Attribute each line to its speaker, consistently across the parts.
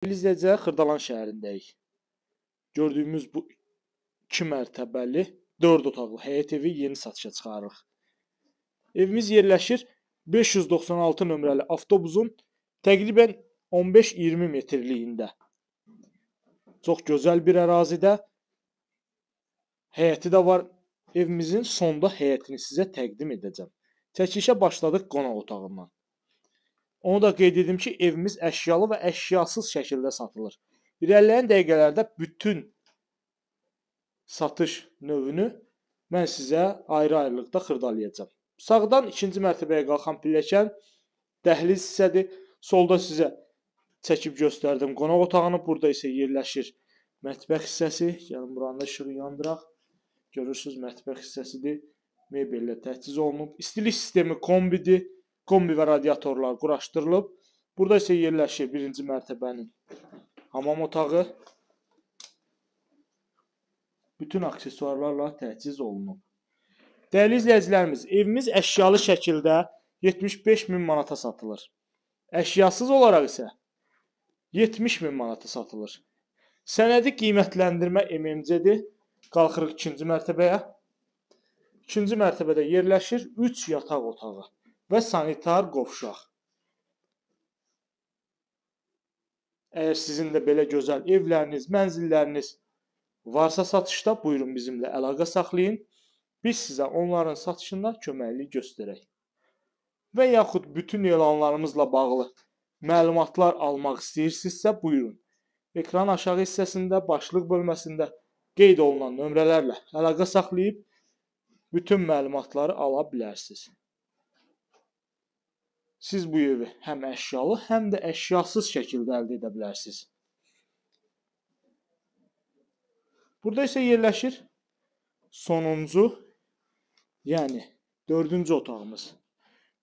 Speaker 1: Dəyərli izləyicilər, Xırdalan şəhərindəyik. Gördüyümüz bu 2 mərtəbəli, 4 otaqlı həyət evi yeni satışa çıxarırıq. Evimiz yerləşir 596 nömrəli avtobusun təqribən 15-20 metrliyində. Çox gözəl bir ərazidə həyəti də var. Evimizin sonda həyətini sizə təqdim edəcəm. Çəkilişə başladıq qonaq otağından. Onu da qeyd edim ki, evimiz əşyalı və əşyasız şəkildə satılır. İrəliləyən dəqiqələrdə bütün satış növünü mən sizə ayrı-ayrılıqda xırdalayacağam. Sağdan ikinci mərtəbəyə qalxan pilləkən dəhliz hissədir. Solda sizə çəkib göstərdim qonaq otağını. Burada isə yerləşir mətbəx hissəsi. Gəlin buranın da işığı yandıraq. Görürsüz mətbəx hissəsidir. Mebellə təchiz olunub. İstilik sistemi kombidir. Kombi və radiatorlar quraşdırılıb. Burada isə yerləşir birinci mərtəbənin hamam otağı. Bütün aksesuarlarla təchiz olunub. Dəyərli izləyicilərimiz, evimiz əşyalı şəkildə 75 min manata satılır. Əşyasız olaraq isə 70 min manata satılır. Sənədi qiymətləndirmə MMC-dir. Qalxırıq ikinci mərtəbəyə. İkinci mərtəbədə yerləşir 3 yataq otağı və sanitar qovşaq. Əgər sizin də belə gözəl evləriniz, mənzilləriniz varsa satışda, buyurun bizimlə əlaqə saxlayın. Biz sizə onların satışında köməklik göstərək. Və yaxud bütün elanlarımızla bağlı məlumatlar almaq istəyirsinizsə, buyurun. Ekran aşağı hissəsində, başlıq bölməsində qeyd olunan nömrələrlə əlaqə saxlayıb bütün məlumatları ala bilərsiniz siz bu evi həm əşyalı, həm də əşyasız şəkildə əldə edə bilərsiniz. Burada isə yerləşir sonuncu, yəni dördüncü otağımız.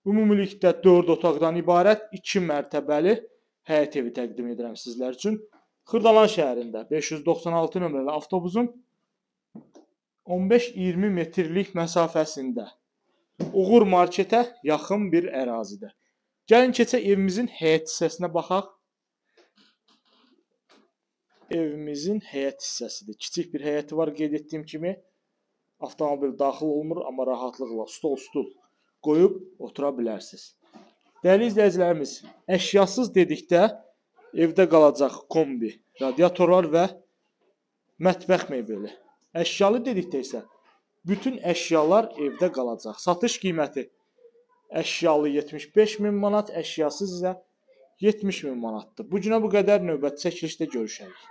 Speaker 1: Ümumilikdə 4 otaqdan ibarət 2 mərtəbəli həyət evi təqdim edirəm sizlər üçün. Xırdalan şəhərində 596 nömrəli avtobusun 15-20 metrlik məsafəsində Uğur marketə yaxın bir ərazidə. Gəlin keçək evimizin həyət hissəsinə baxaq. Evimizin həyət hissəsidir. Kiçik bir həyəti var qeyd etdiyim kimi. Avtomobil daxil olmur, amma rahatlıqla stol-stul qoyub otura bilərsiniz. Dəyərli izləyicilərimiz, əşyasız dedikdə evdə qalacaq kombi, radiatorlar və mətbəx mebeli. Əşyalı dedikdə isə bütün əşyalar evdə qalacaq. Satış qiyməti Əşyalı 75 min manat, əşyasız isə 70 min manatdır. Bu günə bu qədər növbəti çəkilişdə görüşərik.